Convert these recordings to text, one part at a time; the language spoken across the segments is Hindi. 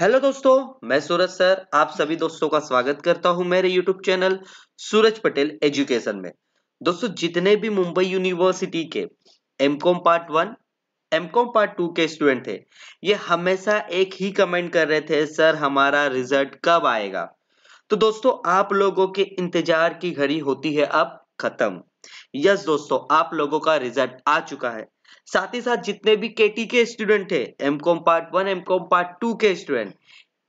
हेलो दोस्तों मैं सूरज सर आप सभी दोस्तों का स्वागत करता हूं मेरे YouTube channel Suraj Patel education में दोस्तों जितने भी मुंबई यूनिवर्सिटी के M com part one M com part two के स्टूडेंट थे ये हमेशा एक ही कमेंट कर रहे थे सर हमारा रिजल्ट कब आएगा तो दोस्तों आप लोगों के इंतजार की घड़ी होती है अब खत्म यस दोस्तों आप लोगों का रिजल्ट आ चुका है साथ ही साथ जितने भी केटी के स्टूडेंट है M com part one M com part two के स्टूडेंट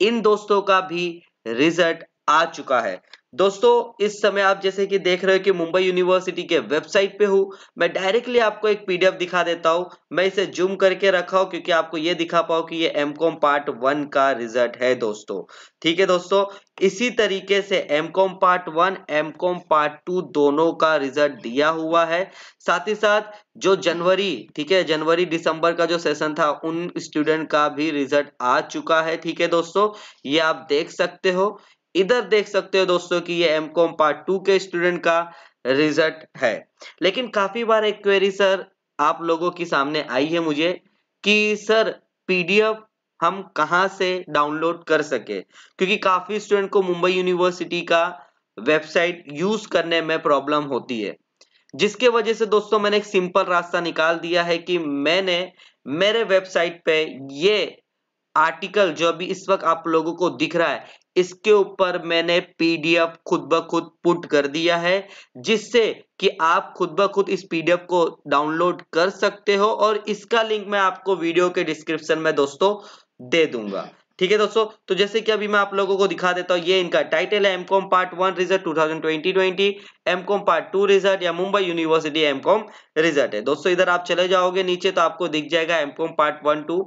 इन दोस्तों का भी रिजल्ट आ चुका है दोस्तों इस समय आप जैसे कि देख रहे हो कि मुंबई यूनिवर्सिटी के वेबसाइट पे हूँ मैं डायरेक्टली आपको एक पीडीएफ दिखा देता हूँ मैं इसे जूम करके रखा हूँ क्योंकि आपको ये दिखा पाऊ कि ये एमकॉम पार्ट वन का रिजल्ट है दोस्तों ठीक है दोस्तों इसी तरीके से M com part one M com part two दोनों का रिजल्ट दिया हुआ है साथ ही साथ जो जनवरी ठीक है जनवरी दिसंबर का जो सेशन था उन स्टूडेंट का भी रिजल्ट आ चुका है ठीक है दोस्तों ये आप देख सकते हो इधर देख सकते हो दोस्तों कि ये एम कॉम पार्ट टू के स्टूडेंट का रिजल्ट है लेकिन काफी बार एक क्वेरी सर आप लोगों के सामने आई है मुझे कि सर पीडीएफ हम कहाँ से डाउनलोड कर सके क्योंकि काफी स्टूडेंट को मुंबई यूनिवर्सिटी का वेबसाइट यूज करने में प्रॉब्लम होती है जिसके वजह से दोस्तों मैंने एक सिंपल रास्ता निकाल दिया है कि मैंने मेरे वेबसाइट पे ये आर्टिकल जो अभी इस वक्त आप लोगों को दिख रहा है इसके ऊपर मैंने पीडीएफ खुद ब खुद पुट कर दिया है जिससे कि आप खुद ब खुद इस पीडीएफ को डाउनलोड कर सकते हो और इसका लिंक मैं आपको वीडियो के डिस्क्रिप्शन में दोस्तों दे दूंगा ठीक है दोस्तों तो जैसे कि अभी मैं आप लोगों को दिखा देता हूँ ये इनका टाइटल है M com part one result 2020-20 M com part two result या मुंबई यूनिवर्सिटी एमकॉम रिजल्ट है दोस्तों इधर आप चले जाओगे नीचे तो आपको दिख जाएगा M com part one two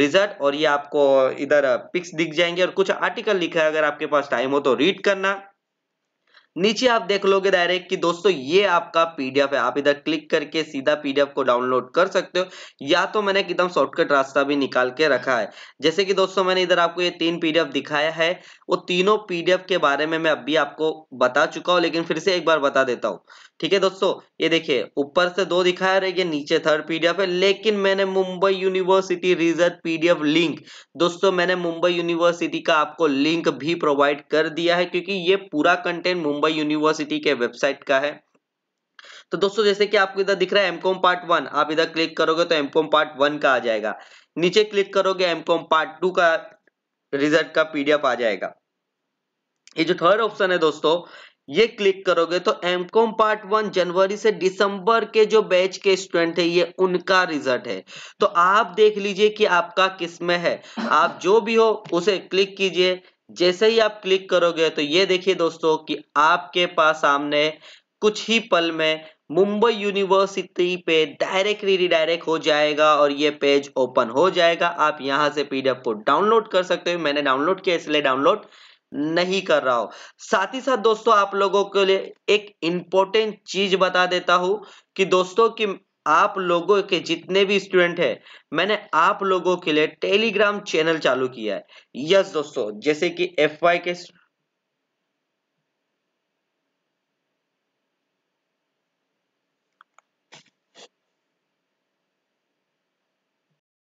result और ये आपको इधर पिक्स दिख जाएंगे और कुछ आर्टिकल लिखा है अगर आपके पास टाइम हो तो रीड करना नीचे आप देख लोगे डायरेक्ट कि दोस्तों ये आपका पीडीएफ है आप इधर क्लिक करके सीधा पीडीएफ को डाउनलोड कर सकते हो या तो मैंने एकदम शॉर्टकट रास्ता भी निकाल के रखा है जैसे कि दोस्तों मैंने इधर आपको ये तीन पीडीएफ दिखाया है वो तीनों पीडीएफ के बारे में मैं अभी आपको बता चुका हूँ लेकिन फिर से एक बार बता देता हूँ ठीक है दोस्तों ये देखिए ऊपर से दो दिखाया रहे ये नीचे थर्ड पीडीएफ है लेकिन मैंने Mumbai university reserve PDF link दोस्तों मैंने मुंबई यूनिवर्सिटी का आपको लिंक भी प्रोवाइड कर दिया है क्योंकि ये पूरा कंटेंट मुंबई मुंबई यूनिवर्सिटी के वेबसाइट का है तो दोस्तों जैसे कि आपको इधर दिख रहा है एमकॉम पार्ट वन आप इधर क्लिक करोगे तो एमकॉम पार्ट वन का आ जाएगा नीचे क्लिक करोगे एमकॉम पार्ट टू का रिजल्ट का पीडीएफ आ जाएगा ये जो थर्ड ऑप्शन है दोस्तों ये क्लिक करोगे तो एमकॉम पार्ट वन जनवरी से दिसंबर के जो बैच के स्टूडेंट है ये उनका रिजल्ट है तो आप देख लीजिए कि आपका किसमें है आप जो भी हो उसे क्लिक कीजिए जैसे ही आप क्लिक करोगे तो ये देखिए दोस्तों कि आपके पास सामने कुछ ही पल में मुंबई यूनिवर्सिटी पे डायरेक्ट रिडायरेक्ट हो जाएगा और ये पेज ओपन हो जाएगा आप यहां से पीडीएफ को डाउनलोड कर सकते हो मैंने डाउनलोड किया इसलिए डाउनलोड नहीं कर रहा हूं साथ ही साथ दोस्तों आप लोगों के लिए एक इंपॉर्टेंट चीज बता देता हूं कि दोस्तों की आप लोगों के जितने भी स्टूडेंट हैं मैंने आप लोगों के लिए टेलीग्राम चैनल चालू किया है यस दोस्तों जैसे कि एफ के